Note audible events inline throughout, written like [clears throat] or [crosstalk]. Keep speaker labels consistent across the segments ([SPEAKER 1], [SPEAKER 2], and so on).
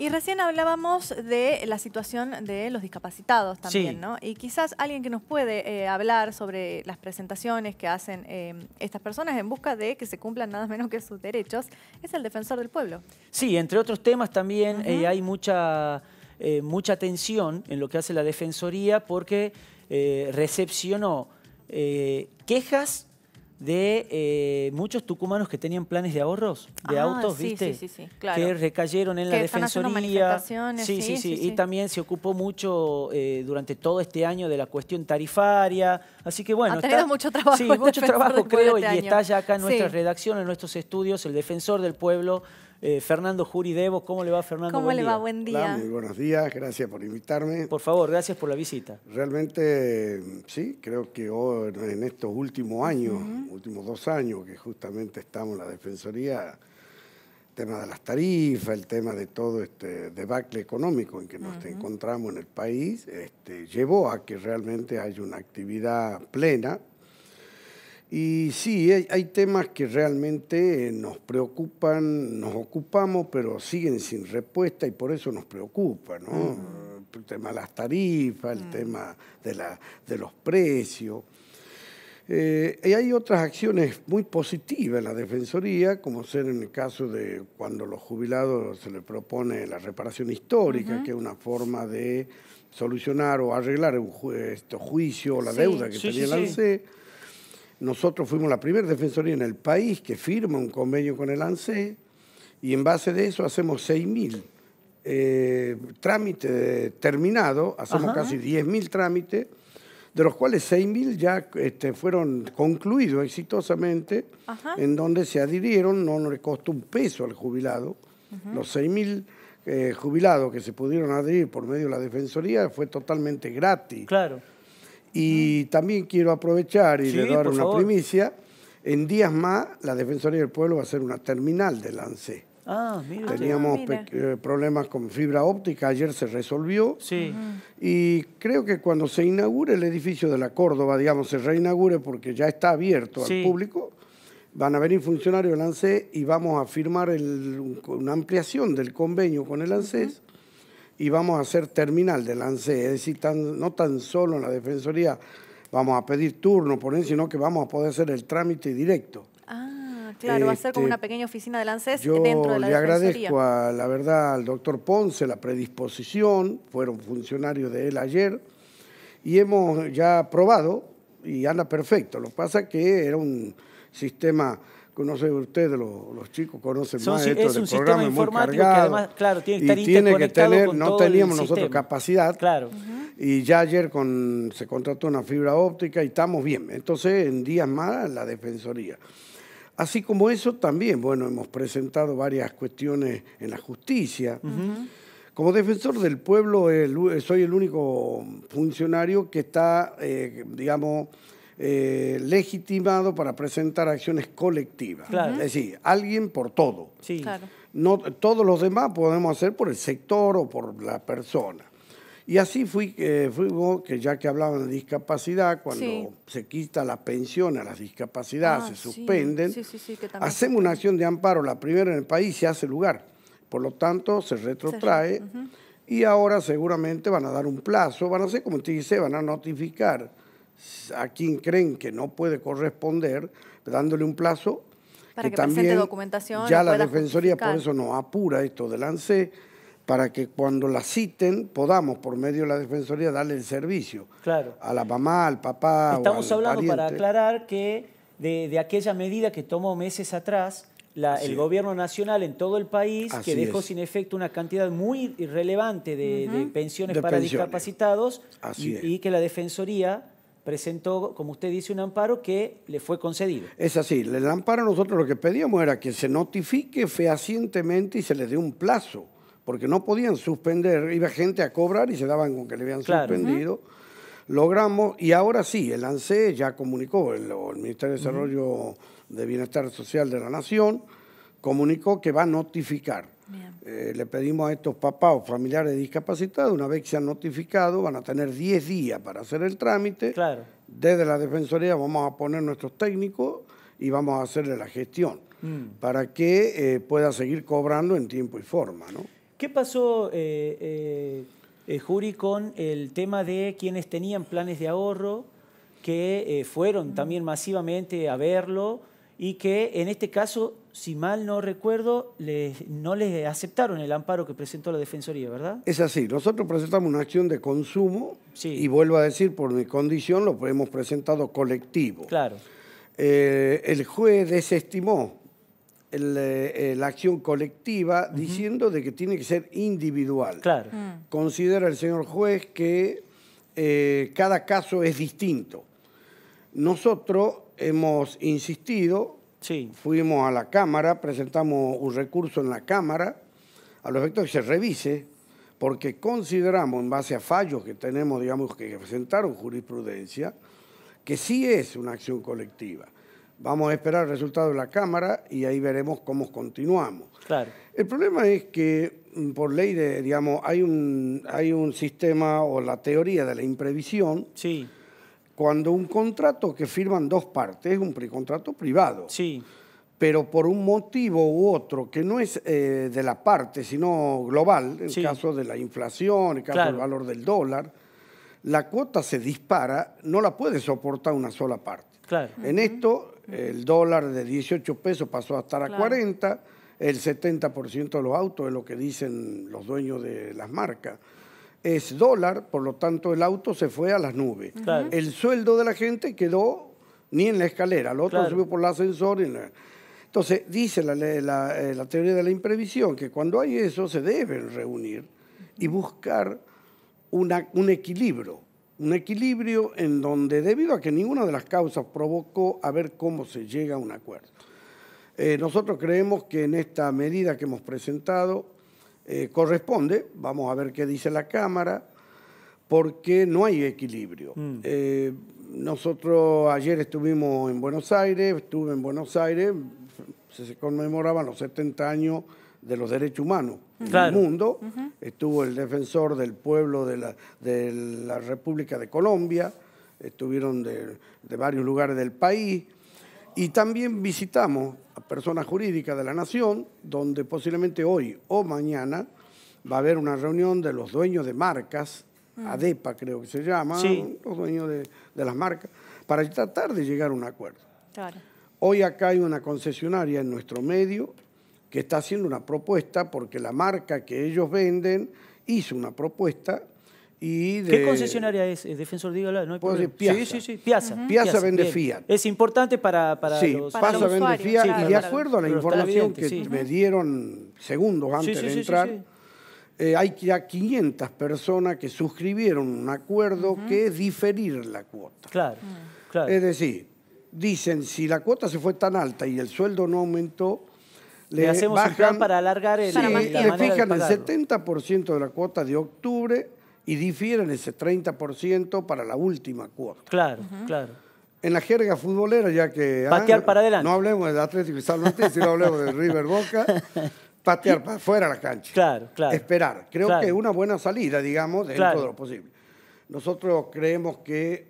[SPEAKER 1] Y recién hablábamos de la situación de los discapacitados también, ¿no? Y quizás alguien que nos puede eh, hablar sobre las presentaciones que hacen eh, estas personas en busca de que se cumplan nada menos que sus derechos es el defensor del pueblo.
[SPEAKER 2] Sí, entre otros temas también eh, hay mucha, mucha atención en lo que hace la defensoría porque recepcionó quejas de eh, muchos tucumanos que tenían planes de ahorros de ah, autos, ¿viste? Que recayeron en la están defensoría. sí, sí, sí, Y también se ocupó mucho eh, durante todo este año de la cuestión tarifaria. Así que bueno. Ha tenido mucho trabajo. Sí, mucho trabajo, creo, y este está ya acá en nuestra redacción, en nuestros estudios, el defensor del pueblo. Eh, Fernando Juri Devo, ¿cómo le va Fernando? ¿Cómo
[SPEAKER 1] le va? Buen día. muy
[SPEAKER 3] buenos días, gracias por invitarme. Por favor, gracias por la visita. Realmente, sí, creo que en estos últimos años, últimos dos años, que justamente estamos en la Defensoría, el tema de las tarifas, el tema de todo este debacle económico en que nos encontramos en el país, este, llevó a que realmente haya una actividad plena y sí, hay, temas que realmente eh, nos preocupan, nos ocupamos, pero siguen sin respuesta y por eso nos preocupa, ¿no? El tema de las tarifas, el mm. tema de, la, de los precios. Eh, y hay otras acciones muy positivas en la Defensoría, como ser en el caso de cuando a los jubilados se les propone la reparación histórica, que es una forma de solucionar o arreglar un este, juicio o la deuda que tenía el nosotros fuimos la primera defensoría en el país que firma un convenio con el ANSE y en base de eso hacemos 6.000 eh, trámites terminados, hacemos casi 10.000 trámites, de los cuales 6.000 ya este, fueron concluidos exitosamente, en donde se adhirieron, no, le costó un peso al jubilado. Los 6.000 eh, jubilados que se pudieron adherir por medio de la Defensoría fue totalmente gratis. Claro. Y también quiero aprovechar y le dar una primicia. En días más, la Defensoría del Pueblo va a ser una terminal del ANSE.
[SPEAKER 2] Ah, ah, Teníamos
[SPEAKER 3] eh, problemas con fibra óptica, ayer se resolvió. Y creo que cuando se inaugure el edificio de la Córdoba, digamos, se reinaugure porque ya está abierto al público, van a venir funcionarios del ANSES y vamos a firmar una ampliación del convenio con el ANSES y vamos a hacer terminal del ANSE, es decir, no tan solo en la Defensoría vamos a pedir turno, por él, sino que vamos a poder hacer el trámite directo.
[SPEAKER 1] Ah, claro, va a ser como una este, pequeña oficina del ANSES dentro de la Yo le agradezco,
[SPEAKER 3] a, la verdad, al doctor Ponce la predisposición, fueron funcionarios de él ayer, y hemos ya probado, y anda perfecto. Lo que pasa es que era un sistema conoce usted, los, los chicos conocen más esto es un sistema informático que además, claro,
[SPEAKER 2] tiene que estar y tiene que tener, no teníamos nosotros
[SPEAKER 3] capacidad. Claro. Y ya ayer con, se contrató una fibra óptica y estamos bien. Entonces, en días más, la Defensoría. Así como eso, también, bueno, hemos presentado varias cuestiones en la justicia. Como defensor del pueblo, soy el único funcionario que está, eh, digamos, eh, legitimado para presentar acciones colectivas. Es decir, alguien por todo. No, todos los demás podemos hacer por el sector o por la persona. Y así fui, eh, fuimos, que ya que hablaban de discapacidad, cuando se quita la pensión a las discapacidades, ah, se suspenden, hacemos una acción de amparo, la primera en el país, se hace lugar. Por lo tanto, se retrotrae y ahora seguramente van a dar un plazo, van a hacer como te dice, van a notificar a quien creen que no puede corresponder, dándole un plazo.
[SPEAKER 1] Para que, presente documentación. Ya la Defensoría por eso nos
[SPEAKER 3] apura esto del ANSE, para que cuando la citen podamos, por medio de la Defensoría, darle el servicio. Claro. A la mamá, al papá. Estamos hablando, para
[SPEAKER 2] aclarar, que de, aquella medida que tomó meses atrás, el gobierno nacional en todo el país que dejó sin efecto una cantidad muy irrelevante de, pensiones para discapacitados y, que la Defensoría presentó, como usted dice, un amparo que le fue concedido.
[SPEAKER 3] Es así, el amparo nosotros lo que pedíamos era que se notifique fehacientemente y se les dé un plazo, porque no podían suspender, iba gente a cobrar y se daban con que le habían suspendido. Logramos, y ahora sí, el ANSE ya comunicó, el, Ministerio de Desarrollo de Bienestar Social de la Nación comunicó que va a notificar eh, le pedimos a estos papás o familiares discapacitados, una vez que se han notificado, van a tener 10 días para hacer el trámite. Desde la Defensoría vamos a poner nuestros técnicos y vamos a hacerle la gestión mm. para que eh, pueda seguir cobrando en tiempo y forma.
[SPEAKER 2] ¿Qué pasó, eh, eh, Juri, con el tema de quienes tenían planes de ahorro que fueron mm. también masivamente a verlo? y que en este caso, si mal no recuerdo, le, no les aceptaron el amparo que presentó la Defensoría, ¿verdad?
[SPEAKER 3] Es así, nosotros presentamos una acción de consumo sí. y vuelvo a decir, por mi condición lo hemos presentado colectivo. Claro. Eh, el juez desestimó eh, la acción colectiva diciendo de que tiene que ser individual. Claro. Mm. Considera el señor juez que eh, cada caso es distinto. Nosotros hemos insistido, fuimos a la Cámara, presentamos un recurso en la Cámara, a los efectos que se revise, porque consideramos, en base a fallos que tenemos, digamos, que presentaron jurisprudencia, que sí es una acción colectiva. Vamos a esperar el resultado de la Cámara y ahí veremos cómo continuamos. El problema es que mm, por ley, de, digamos, hay un, hay un sistema o la teoría de la imprevisión. Sí cuando un contrato que firman dos partes, es un precontrato privado, sí. pero por un motivo u otro que no es eh, de la parte, sino global, en el caso de la inflación, en el caso del valor del dólar, la cuota se dispara, no la puede soportar una sola parte. En esto, el dólar de 18 pesos pasó a estar a 40, el 70% de los autos es lo que dicen los dueños de las marcas es dólar, por lo tanto el auto se fue a las nubes. El sueldo de la gente quedó ni en la escalera, el otro subió por el ascensor. Entonces, dice eh, la, teoría de la imprevisión que cuando hay eso se deben reunir y buscar una, un equilibrio, un equilibrio en donde debido a que ninguna de las causas provocó a ver cómo se llega a un acuerdo. Eh, nosotros creemos que en esta medida que hemos presentado, eh, corresponde, vamos a ver qué dice la Cámara, porque no hay equilibrio. Mm. Eh, nosotros ayer estuvimos en Buenos Aires, estuve en Buenos Aires, se conmemoraban los 70 años de los derechos humanos del mundo. Estuvo el defensor del pueblo de la, de la República de Colombia, estuvieron de, de varios lugares del país. Y también visitamos persona jurídica de la nación, donde posiblemente hoy o mañana va a haber una reunión de los dueños de marcas, ah. ADEPA creo que se llama, los dueños de, las marcas, para tratar de llegar a un acuerdo. Hoy acá hay una concesionaria en nuestro medio que está haciendo una propuesta porque la marca que ellos venden hizo una propuesta ¿Qué concesionaria
[SPEAKER 2] es? defensor, dígala, no Piazza. Piazza. Piazza, Es importante para, para sí, los... Sí, y de acuerdo a la información que me
[SPEAKER 3] dieron segundos antes de entrar, eh, hay ya 500 personas que suscribieron un acuerdo que es diferir la cuota. Claro, mm. claro. Es decir, dicen, si la cuota se fue tan alta y el sueldo no aumentó, le, hacemos bajan, plan
[SPEAKER 2] para alargar el... Sí, le fijan el
[SPEAKER 3] 70% de la cuota de octubre y difieren ese 30% para la última cuota. Claro, claro. En la jerga futbolera, ya que... Ah, Patear para adelante. No hablemos de Atlético y San sino hablemos de River Boca. [laughs] Patear para afuera la cancha. Claro, claro. Esperar. Creo que es una buena salida, digamos, dentro de lo posible. Nosotros creemos que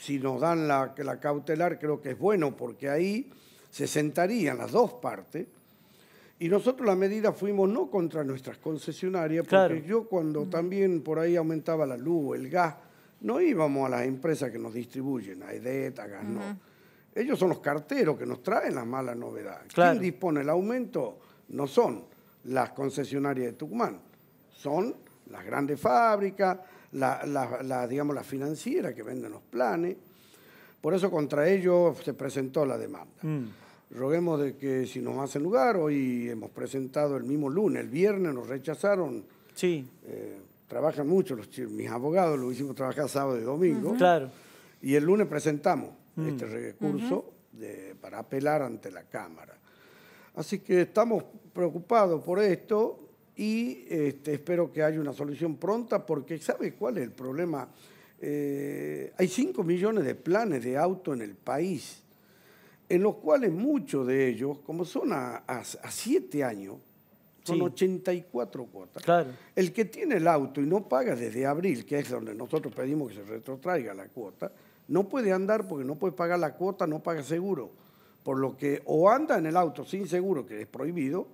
[SPEAKER 3] si nos dan la, la cautelar, creo que es bueno, porque ahí se sentarían las dos partes y nosotros la medida fuimos no contra nuestras concesionarias, porque yo cuando también por ahí aumentaba la luz, el gas, no íbamos a las empresas que nos distribuyen, a EDET, a Gas, no. Ellos son los carteros que nos traen las malas novedades. ¿Quién dispone el aumento no son las concesionarias de Tucumán, son las grandes fábricas, la, digamos, las financieras que venden los planes. Por eso contra ellos se presentó la demanda. Mm. Roguemos de que si nos hacen lugar, hoy hemos presentado el mismo lunes, el viernes nos rechazaron. Sí. Eh, trabajan mucho los mis abogados, lo hicimos trabajar sábado y domingo. Claro. Y el lunes presentamos mm. este recurso para apelar ante la Cámara. Así que estamos preocupados por esto y este, espero que haya una solución pronta porque ¿sabe cuál es el problema? Eh, hay 5 millones de planes de auto en el país en los cuales muchos de ellos, como son a, siete años, son 84 cuotas. Claro. El que tiene el auto y no paga desde abril, que es donde nosotros pedimos que se retrotraiga la cuota, no puede andar porque no puede pagar la cuota, no paga seguro. Por lo que o anda en el auto sin seguro, que es prohibido,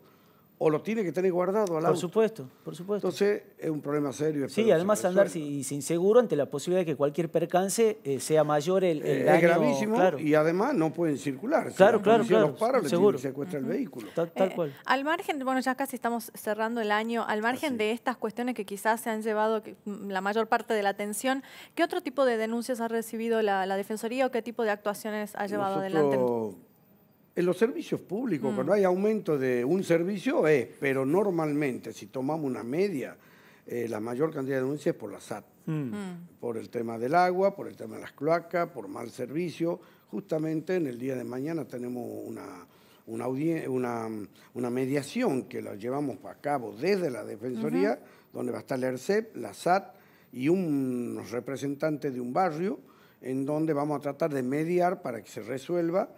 [SPEAKER 3] o lo tiene que tener guardado al lado. Por supuesto, por supuesto. Entonces es un problema serio. Sí, además
[SPEAKER 2] andar sin, seguro ante la posibilidad de que cualquier percance eh, sea mayor el, eh, daño. Es gravísimo y
[SPEAKER 3] además no pueden circular. Claro, claro, claro, Si Los paran, seguro. secuestra el vehículo. Tal, eh, cual.
[SPEAKER 1] al margen, bueno, ya casi estamos cerrando el año, al margen de estas cuestiones que quizás se han llevado mm, la mayor parte de la atención, ¿qué otro tipo de denuncias ha recibido la, Defensoría o qué tipo de actuaciones ha llevado adelante?
[SPEAKER 3] En los servicios públicos, cuando mm. hay aumento de un servicio, es, eh, pero normalmente, si tomamos una media, eh, la mayor cantidad de denuncias es por la SAT, mm. Mm. por el tema del agua, por el tema de las cloacas, por mal servicio. Justamente en el día de mañana tenemos una, una, mediación que la llevamos a cabo desde la Defensoría, donde va a estar el ERCEP, la SAT y un representante de un barrio, en donde vamos a tratar de mediar para que se resuelva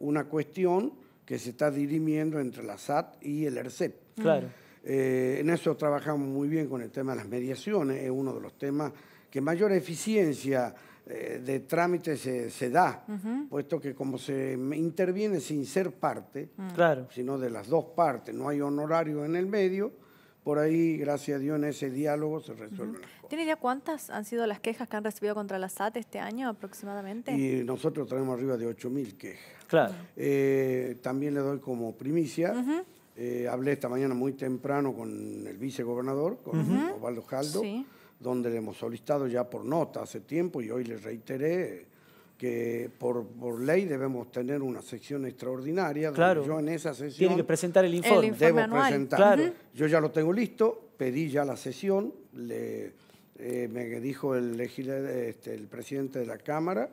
[SPEAKER 3] una cuestión que se está dirimiendo entre la SAT y el ERCEP. Claro. Eh, en eso trabajamos muy bien con el tema de las mediaciones, es uno de los temas que mayor eficiencia eh, de trámite se, da, puesto que como se interviene sin ser parte, mm. sino de las dos partes, no hay honorario en el medio, por ahí, gracias a Dios, en ese diálogo se resuelven
[SPEAKER 1] ¿Tiene idea cuántas han sido las quejas que han recibido contra la SAT este año aproximadamente? Y
[SPEAKER 3] nosotros tenemos arriba de 8.000 quejas. Claro. Eh, también le doy como primicia. Eh, hablé esta mañana muy temprano con el vicegobernador, con Osvaldo Jaldo, donde le hemos solicitado ya por nota hace tiempo y hoy le reiteré que por, ley debemos tener una sección extraordinaria. Claro. yo en esa sesión. Tiene que presentar el informe. El informe debo presentar. Yo ya lo tengo listo, pedí ya la sesión, le, eh, me dijo el, este, el presidente de la Cámara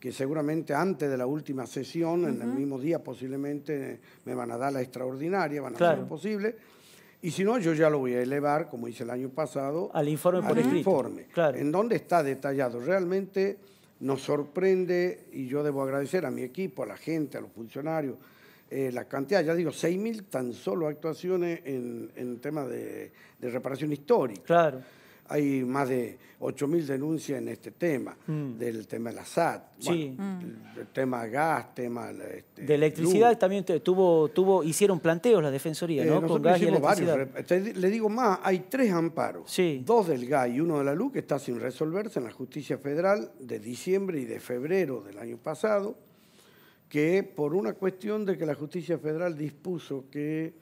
[SPEAKER 3] que seguramente antes de la última sesión, en el mismo día posiblemente, me van a dar la extraordinaria, van a ser hacer posible. Y si no, yo ya lo voy a elevar, como hice el año pasado, al informe al informe, claro. en dónde está detallado. Realmente nos sorprende, y yo debo agradecer a mi equipo, a la gente, a los funcionarios, eh, la cantidad, ya digo, 6.000 tan solo actuaciones en, en tema de, de reparación histórica. Claro hay más de 8.000 denuncias en este tema, mm. del tema de la SAT, mm. el tema gas, tema... de este, electricidad también
[SPEAKER 2] tuvo, tuvo, hicieron planteos la Defensoría, eh, ¿no? Con eh,
[SPEAKER 3] le digo más, hay tres amparos, dos del gas y uno de la luz que está sin resolverse en la justicia federal de diciembre y de febrero del año pasado, que por una cuestión de que la justicia federal dispuso que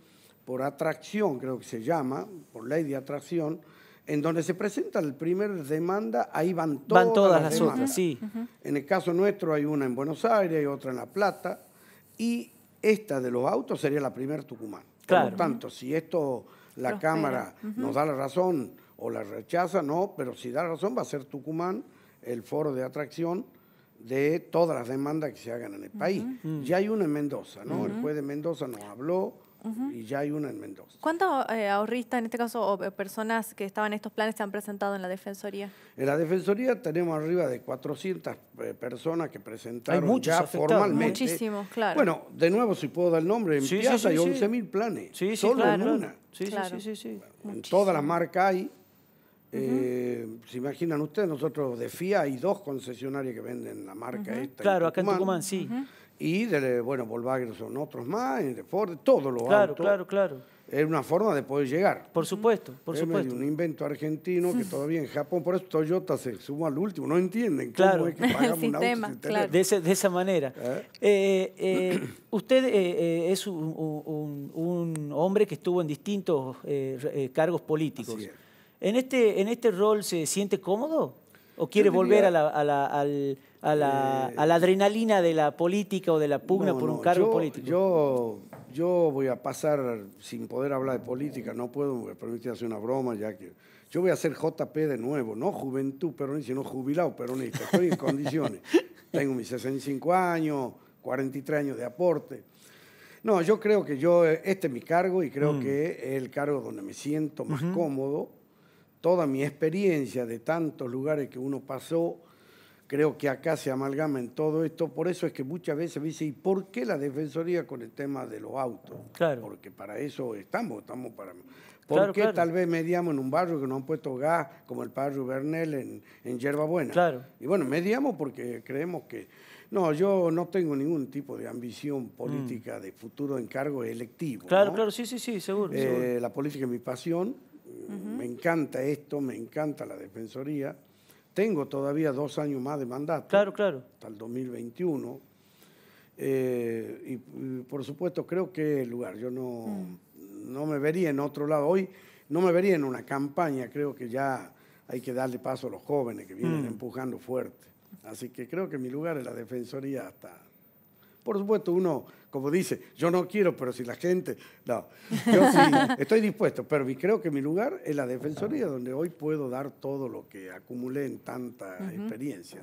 [SPEAKER 3] por atracción, creo que se llama, por ley de atracción, en donde se presenta la primera demanda, ahí van todas, van todas las, demandas. Sí. En el caso nuestro hay una en Buenos Aires, hay otra en La Plata, y esta de los autos sería la primera Tucumán. Claro. Por tanto, si esto la Cámara nos da la razón o la rechaza, no, pero si da la razón va a ser Tucumán el foro de atracción de todas las demandas que se hagan en el país. Ya hay una en Mendoza, ¿no? El juez de Mendoza nos habló y ya hay una en Mendoza.
[SPEAKER 1] ¿Cuántos eh, ahorristas, en este caso, eh, personas que estaban en estos planes se han presentado en la Defensoría?
[SPEAKER 3] En la Defensoría tenemos arriba de 400 eh, personas que presentaron hay ya formalmente. Muchísimos, claro. Bueno, de nuevo, si puedo dar el nombre, en sí, Piazza hay 11.000 planes, sí, solo claro. en una. Sí, sí, sí, en toda la marca hay. ¿Se imaginan ustedes? Nosotros de FIA hay dos concesionarias que venden la marca esta. Claro, acá en Tucumán, sí y de, bueno, Volkswagen son otros más, de Ford, todos los claro, Claro, claro, claro. Es una forma de poder llegar. Por supuesto, por es supuesto. un invento argentino que [laughs] todavía en Japón, por eso Toyota se suma al último, no entienden claro. cómo es que pagamos [laughs] un auto de,
[SPEAKER 2] de, esa manera. ¿Eh? Eh, eh, [clears throat] usted es un, hombre que estuvo en distintos cargos políticos. ¿En este, ¿En este rol se siente cómodo? ¿O quiere volver eh, a la, adrenalina de la política o de la pugna por un cargo político?
[SPEAKER 3] Yo, yo voy a pasar sin poder hablar de política, no puedo permitir hacer una broma ya que... Yo voy a ser JP de nuevo, no juventud peronista, sino jubilado peronista. Estoy en condiciones. [laughs] Tengo mis 65 años, 43 años de aporte. No, yo creo que yo, este es mi cargo y creo mm. que es el cargo donde me siento más cómodo toda mi experiencia de tantos lugares que uno pasó, creo que acá se amalgama en todo esto. Por eso es que muchas veces me dice, ¿y por qué la Defensoría con el tema de los autos? Claro. Porque para eso estamos, estamos para... ¿Por claro, qué tal vez mediamos en un barrio que no han puesto gas, como el barrio vernel en, en Buena? Claro. Y bueno, mediamos porque creemos que... No, yo no tengo ningún tipo de ambición mm. política de futuro encargo electivo. Claro, claro, sí, sí, sí, eh, seguro, La política es mi pasión, me encanta esto, me encanta la Defensoría. Tengo todavía dos años más de mandato. Claro, claro. Hasta el 2021. Eh, y, por supuesto creo que el lugar, yo no, mm. no me vería en otro lado. Hoy no me vería en una campaña, creo que ya hay que darle paso a los jóvenes que vienen mm. empujando fuerte. Así que creo que mi lugar es la Defensoría hasta, por supuesto, uno, como dice, yo no quiero, pero si la gente. No, yo sí, [laughs] estoy dispuesto, pero creo que mi lugar es la Defensoría, donde hoy puedo dar todo lo que acumulé en tanta experiencia.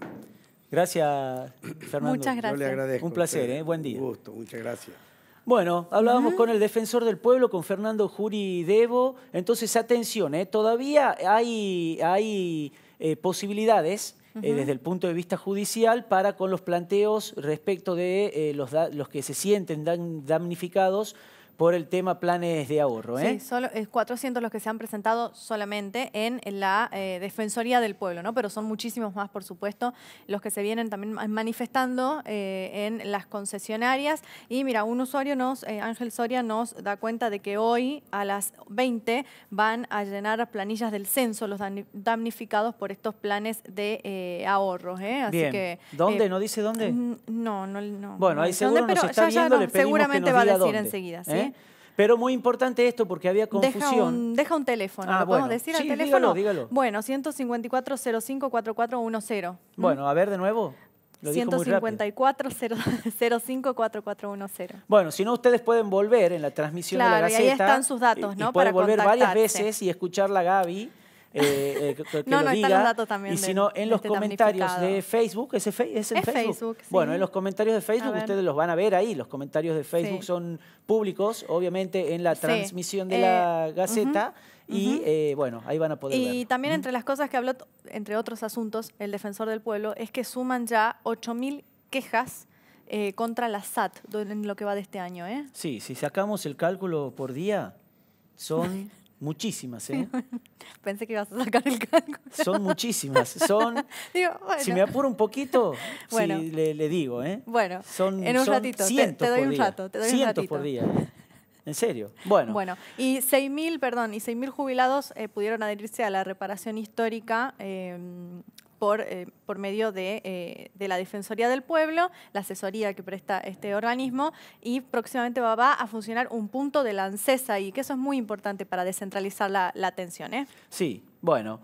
[SPEAKER 2] Gracias, [clears throat]
[SPEAKER 3] Fernando. Muchas gracias. Yo le agradezco. Un placer, ¿eh? buen día. Un gusto, muchas gracias.
[SPEAKER 2] Bueno, hablábamos con el defensor del pueblo, con Fernando Juri Devo. Entonces, atención, ¿eh? todavía hay, hay eh, posibilidades eh, desde el punto de vista judicial para con los planteos respecto de eh, los, que se sienten damnificados por el tema planes de ahorro. ¿eh? Sí,
[SPEAKER 1] solo, es 400 los que se han presentado solamente en la eh, Defensoría del Pueblo, ¿no? pero son muchísimos más, por supuesto, los que se vienen también manifestando eh, en las concesionarias. Y mira, un usuario, nos, eh, Ángel Soria, nos da cuenta de que hoy a las 20 van a llenar planillas del censo los damnificados por estos planes de ahorros. Así Bien. ¿Dónde? ¿No dice dónde? No, no. bueno, ahí seguro dónde, nos está viendo, Seguramente va a decir enseguida. ¿sí?
[SPEAKER 2] Pero muy importante esto porque había confusión.
[SPEAKER 1] Deja un, teléfono, ah, ¿lo bueno. podemos decir al teléfono? Dígalo, dígalo. Bueno, 154 05 4410.
[SPEAKER 2] Bueno, ¿Mm? a ver de nuevo.
[SPEAKER 1] 154-05-4410.
[SPEAKER 2] Bueno, si no, ustedes pueden volver en la transmisión de la Gaceta. ahí están sus datos, ¿no? pueden Para volver varias veces y escuchar la Gaby eh, eh, [laughs] no, no, Están los datos también y si en los este comentarios de Facebook, ese Facebook? Bueno, en los comentarios de Facebook ustedes los van a ver ahí. Los comentarios de Facebook son públicos, obviamente, en la transmisión de la eh, Gaceta. Y bueno, ahí van a poder. Y también entre
[SPEAKER 1] las cosas que habló, entre otros asuntos, el defensor del pueblo, es que suman ya 8.000 quejas contra la SAT en lo que va de este año. ¿eh?
[SPEAKER 2] Sí, si sacamos el cálculo por día, son [laughs] Muchísimas, ¿eh?
[SPEAKER 1] [laughs] Pensé que ibas a sacar el cargo. Son muchísimas. Son. [laughs] Si me apuro
[SPEAKER 2] un poquito, le, digo, ¿eh?
[SPEAKER 1] Bueno. Son, en un son ratito. Cientos te, doy un rato. cientos un por día.
[SPEAKER 2] En serio. Bueno. Bueno,
[SPEAKER 1] y 6.000, perdón, y 6.000 jubilados eh, pudieron adherirse a la reparación histórica em, eh, por, medio eh, de, la Defensoría del Pueblo, la asesoría que presta este organismo, y próximamente va, a funcionar un punto de la y que eso es muy importante para descentralizar la, atención. ¿eh?
[SPEAKER 2] Sí, bueno.